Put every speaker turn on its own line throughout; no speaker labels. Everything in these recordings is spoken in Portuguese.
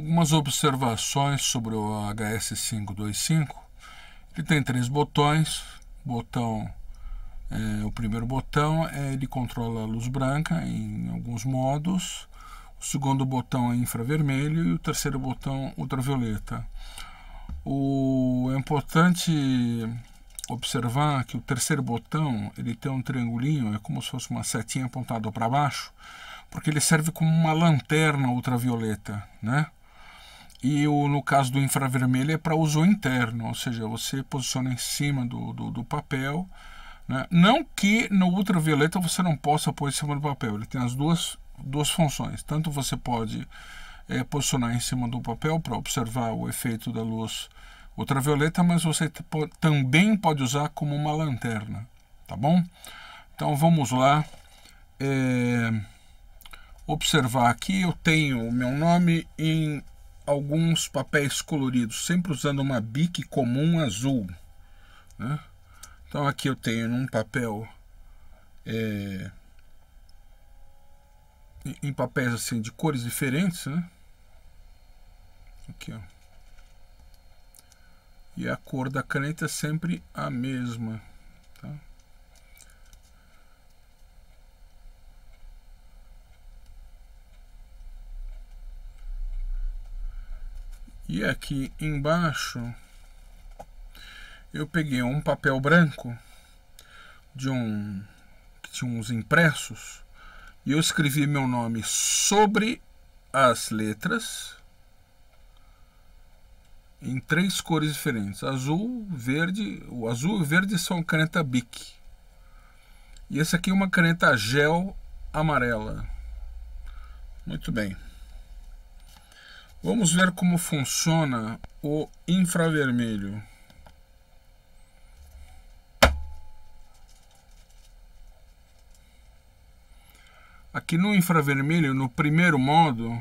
algumas observações sobre o HS525. Ele tem três botões. Botão é, o primeiro botão é ele controla a luz branca em alguns modos. O segundo botão é infravermelho e o terceiro botão ultravioleta. O, é importante observar que o terceiro botão ele tem um triangulinho, é como se fosse uma setinha apontada para baixo, porque ele serve como uma lanterna ultravioleta, né? E o, no caso do infravermelho é para uso interno, ou seja, você posiciona em cima do, do, do papel. Né? Não que no ultravioleta você não possa pôr em cima do papel, ele tem as duas, duas funções. Tanto você pode é, posicionar em cima do papel para observar o efeito da luz ultravioleta, mas você também pode usar como uma lanterna, tá bom? Então vamos lá. É, observar aqui, eu tenho o meu nome em alguns papéis coloridos, sempre usando uma bique comum azul. Né? Então aqui eu tenho um papel é, em papéis assim de cores diferentes, né? Aqui ó. E a cor da caneta é sempre a mesma. E aqui embaixo eu peguei um papel branco de um que tinha uns impressos e eu escrevi meu nome sobre as letras em três cores diferentes: azul, verde. O azul e o verde são caneta Bic. E esse aqui é uma caneta gel amarela. Muito bem. Vamos ver como funciona o infravermelho. Aqui no infravermelho, no primeiro modo,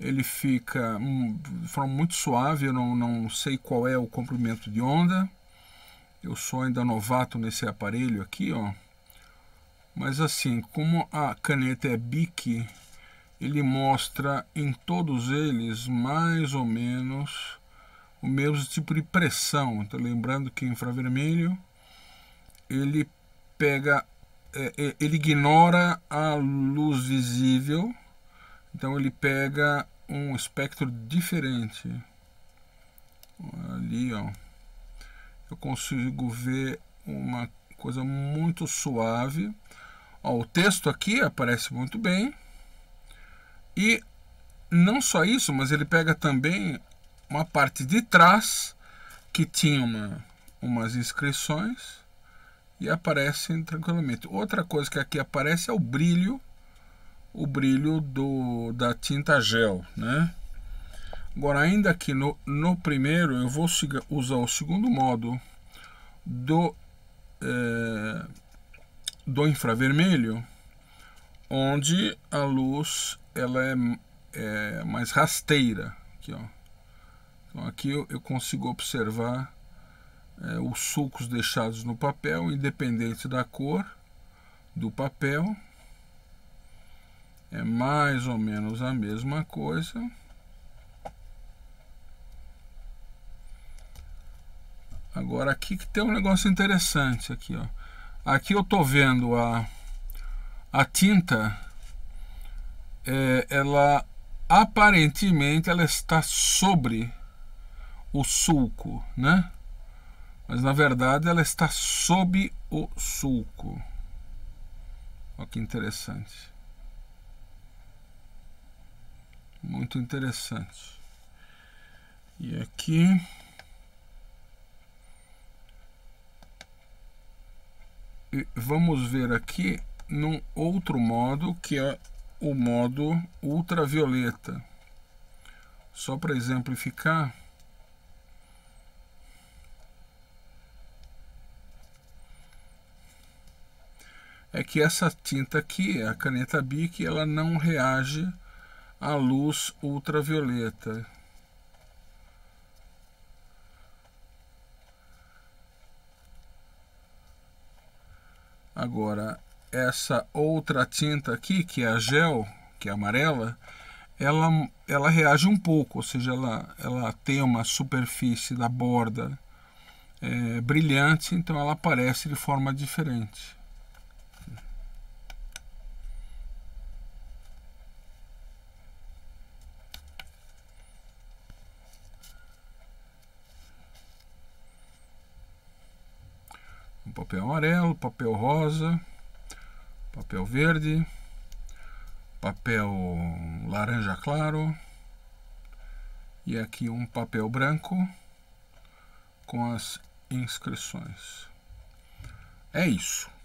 ele fica hum, de forma muito suave, eu não, não sei qual é o comprimento de onda. Eu sou ainda novato nesse aparelho aqui, ó. Mas assim, como a caneta é BIC, ele mostra em todos eles mais ou menos o mesmo tipo de pressão. Então, lembrando que infravermelho ele pega, é, é, ele ignora a luz visível, então ele pega um espectro diferente. Ali, ó, eu consigo ver uma coisa muito suave. Ó, o texto aqui aparece muito bem. E não só isso, mas ele pega também uma parte de trás que tinha uma, umas inscrições e aparecem tranquilamente. Outra coisa que aqui aparece é o brilho, o brilho do, da tinta gel, né? Agora, ainda aqui no, no primeiro, eu vou usar o segundo modo do, é, do infravermelho onde a luz ela é, é mais rasteira. Aqui, ó. Então aqui eu, eu consigo observar é, os sulcos deixados no papel, independente da cor do papel. É mais ou menos a mesma coisa. Agora aqui que tem um negócio interessante aqui, ó. Aqui eu tô vendo a a tinta é, ela aparentemente ela está sobre o sulco, né? Mas na verdade ela está sob o sulco. Olha que interessante. Muito interessante. E aqui e vamos ver aqui num outro modo que é o modo ultravioleta. Só para exemplificar, é que essa tinta aqui, a caneta BIC, ela não reage à luz ultravioleta. Agora, essa outra tinta aqui, que é a gel, que é amarela, ela, ela reage um pouco, ou seja, ela, ela tem uma superfície da borda é, brilhante, então ela aparece de forma diferente. papel amarelo, papel rosa papel verde, papel laranja claro e aqui um papel branco com as inscrições. É isso.